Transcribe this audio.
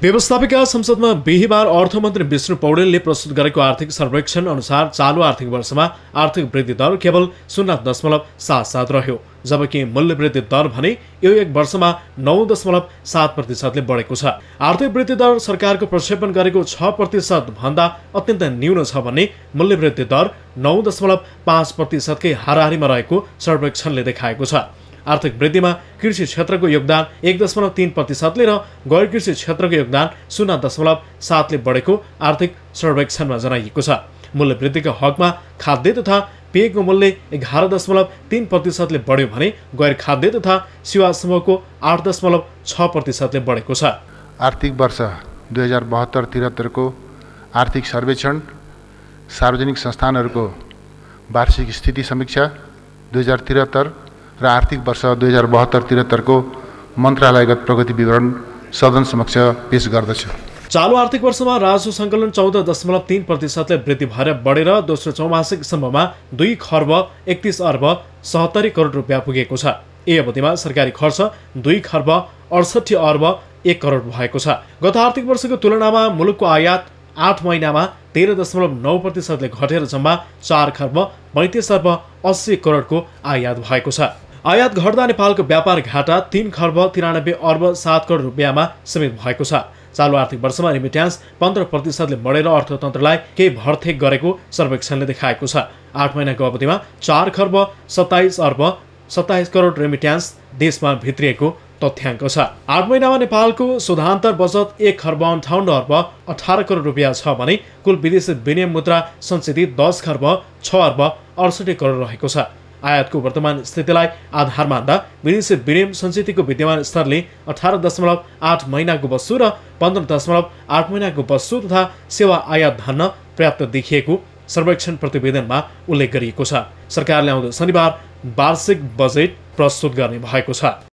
व्यवस्थापिका संसदमा बिहिबार अर्थमन्त्री विष्णु पौडेलले प्रस्तुत गरेको आर्थिक सर्वेक्षण अनुसार चालु आर्थिक वर्षमा आर्थिक वृद्धि दर केवल शून्य दशमलव सात सात रह्यो जबकि मूल्य वृद्धि दर भने यो एक वर्षमा नौ दशमलव सात प्रतिशतले बढेको छ आर्थिक वृद्धि दर सरकारको प्रक्षेपण गरेको छ प्रतिशत भन्दा अत्यन्त न्यून छ भने मूल्य वृद्धि दर नौ दशमलव पाँच प्रतिशतकै हाराहारीमा रहेको सर्वेक्षणले देखाएको छ आर्थिक वृद्धिमा कृषि क्षेत्रको योगदान एक दशमलव तिन प्रतिशतले र गैर कृषि क्षेत्रको योगदान शून्य दशमलव सातले बढेको आर्थिक सर्वेक्षणमा जनाइएको छ मूल्य वृद्धिको हकमा खाद्य तथा पेयको मूल्य एघार दशमलव तिन प्रतिशतले बढ्यो भने गैर खाद्य तथा सेवा समूहको आठ दशमलव छ प्रतिशतले बढेको छ आर्थिक वर्ष दुई हजार बहत्तर त्रिहत्तरको आर्थिक सर्वेक्षण सार्वजनिक संस्थानहरूको वार्षिक स्थिति समीक्षा दुई हजार त्रिहत्तर र आर्थिक वर्ष दुई हजार बहत्तर त्रिहत्तरको मन्त्रालयगत प्रगति विवरण सदन समक्ष पेस गर्दछु चालु आर्थिक वर्षमा राजस्व सङ्कलन चौध दशमलव तिन प्रतिशतले वृद्धि भएर बढेर दोस्रो चौमासिकसम्ममा दुई खर्ब एकतिस अर्ब सहत्तरी करोड रुपियाँ पुगेको छ यही अवधिमा सरकारी खर्च दुई खर्ब अडसठी अर्ब एक करोड भएको छ गत आर्थिक वर्षको तुलनामा मुलुकको आयात आठ महिनामा तेह्र दशमलव नौ प्रतिशतले घटेर जम्मा चार खर्ब पैँतिस अर्ब अस्सी करोडको आयात भएको छ आयात घट्दा नेपालको व्यापार घाटा तिन खर्ब तिरानब्बे अर्ब सात करोड रुपियाँमा समेत भएको छ चालु आर्थिक वर्षमा रिमिट्यान्स पन्ध्र प्रतिशतले बढेर अर्थतन्त्रलाई केही भरथेक गरेको सर्वेक्षणले देखाएको छ आठ महिनाको अवधिमा चार खर्ब सत्ताइस अर्ब सत्ताइस करोड रेमिट्यान्स देशमा भित्रिएको तथ्याङ्क छ आठ महिनामा नेपालको शोधान्तर बचत एक खर्ब अन्ठाउन्न अर्ब अठार करोड रुपियाँ छ भने कुल विदेशी विनिमय मुद्रा सञ्चित दस खर्ब छ अर्ब अडसठी करोड रहेको छ आयातको वर्तमान स्थितिलाई आधार मान्दा विदेशी विनियम सञ्चितको विद्यमान स्तरले अठार दशमलव आठ महिनाको वस्तु र पन्ध्र दशमलव आठ महिनाको वस्तु तथा सेवा आयात धान्न पर्याप्त देखिएको सर्वेक्षण प्रतिवेदनमा उल्लेख गरिएको छ सरकारले आउँदो शनिबार वार्षिक बजेट प्रस्तुत गर्ने भएको छ